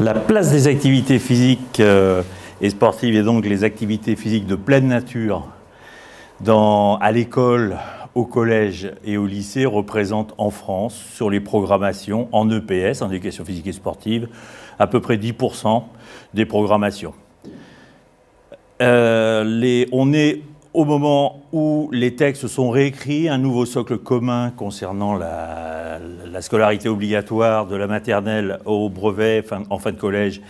La place des activités physiques euh, et sportives et donc les activités physiques de pleine nature dans, à l'école, au collège et au lycée représente en France, sur les programmations, en EPS, en éducation physique et sportive, à peu près 10% des programmations. Euh, on est au moment où les textes sont réécrits, un nouveau socle commun concernant la, scolarité obligatoire de la maternelle au brevet en fin de collège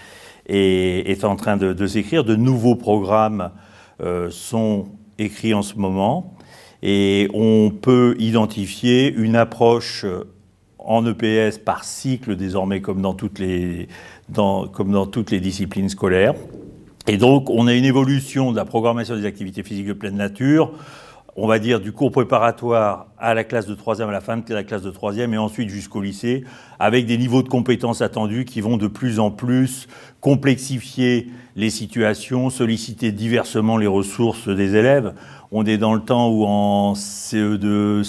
est, en train de, s'écrire. De nouveaux programmes euh, sont écrits en ce moment et on peut identifier une approche euh, en EPS par cycle désormais comme dans toutes les disciplines scolaires. Et donc, on a une évolution de la programmation des activités physiques de pleine nature, on va dire du cours préparatoire à la classe de 3e, à la fin de la classe de 3e, et ensuite jusqu'au lycée, avec des niveaux de compétences attendus qui vont de plus en plus complexifier les situations, solliciter diversement les ressources des élèves. On est dans le temps où en CE2,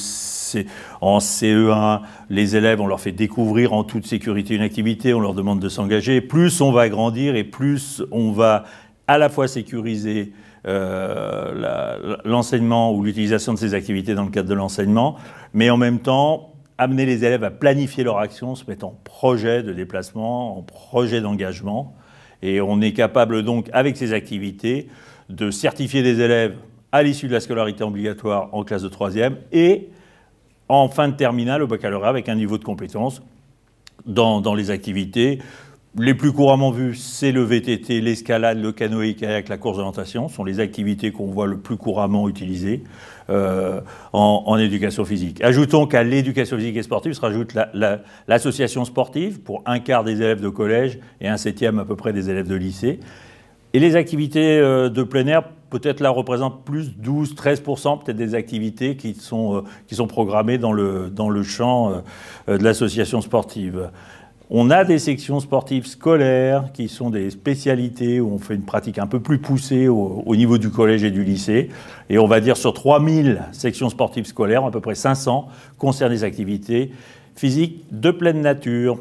en CE1, les élèves, on leur fait découvrir en toute sécurité une activité, on leur demande de s'engager. Plus on va grandir et plus on va à la fois sécuriser euh, l'enseignement ou l'utilisation de ces activités dans le cadre de l'enseignement, mais en même temps amener les élèves à planifier leur action, se mettre en projet de déplacement, en projet d'engagement. Et on est capable donc, avec ces activités, de certifier des élèves à l'issue de la scolarité obligatoire en classe de troisième et en fin de terminale au baccalauréat avec un niveau de compétence dans les activités les plus couramment vus, c'est le VTT, l'escalade, le canoë-kayak, la course d'orientation, Ce sont les activités qu'on voit le plus couramment utilisées euh, en, éducation physique. Ajoutons qu'à l'éducation physique et sportive se rajoute l'association sportive pour un quart des élèves de collège et un septième à peu près des élèves de lycée. Et les activités euh, de plein air, peut-être là, représentent plus 12-13% peut-être des activités qui sont, euh, qui sont programmées dans le, dans le champ de l'association sportive. On a des sections sportives scolaires qui sont des spécialités où on fait une pratique un peu plus poussée au, niveau du collège et du lycée. Et on va dire sur 3000 sections sportives scolaires, à peu près 500 concernent des activités physiques de pleine nature,